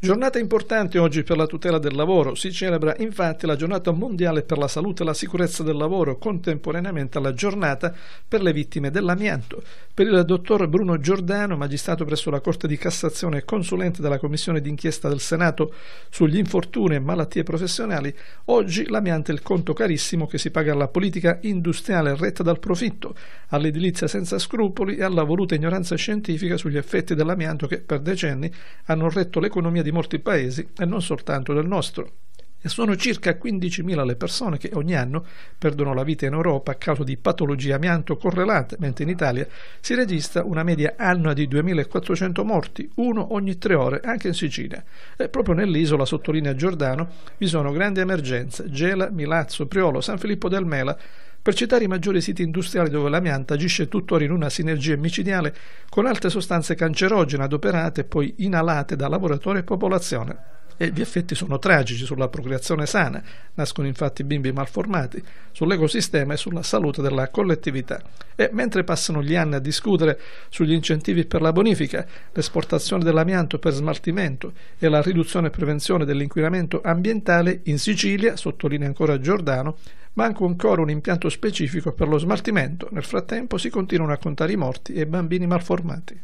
Giornata importante oggi per la tutela del lavoro. Si celebra infatti la giornata mondiale per la salute e la sicurezza del lavoro, contemporaneamente alla giornata per le vittime dell'amianto. Per il dottor Bruno Giordano, magistrato presso la Corte di Cassazione e consulente della Commissione d'inchiesta del Senato sugli infortuni e malattie professionali, oggi l'amianto è il conto carissimo che si paga alla politica industriale retta dal profitto, all'edilizia senza scrupoli e alla voluta ignoranza scientifica sugli effetti dell'amianto che per decenni hanno retto l'economia di di molti paesi e non soltanto del nostro. E sono circa 15.000 le persone che ogni anno perdono la vita in Europa a causa di patologie amianto correlate, mentre in Italia si registra una media annua di 2.400 morti, uno ogni tre ore, anche in Sicilia. E proprio nell'isola, sottolinea Giordano, vi sono grandi emergenze, Gela, Milazzo, Priolo, San Filippo del Mela, per citare i maggiori siti industriali dove l'amianto agisce tuttora in una sinergia micidiale con altre sostanze cancerogene adoperate e poi inalate da lavoratori e popolazione e gli effetti sono tragici sulla procreazione sana, nascono infatti bimbi malformati, sull'ecosistema e sulla salute della collettività. E mentre passano gli anni a discutere sugli incentivi per la bonifica, l'esportazione dell'amianto per smaltimento e la riduzione e prevenzione dell'inquinamento ambientale, in Sicilia, sottolinea ancora Giordano, Manca ancora un impianto specifico per lo smaltimento, nel frattempo si continuano a contare i morti e i bambini malformati.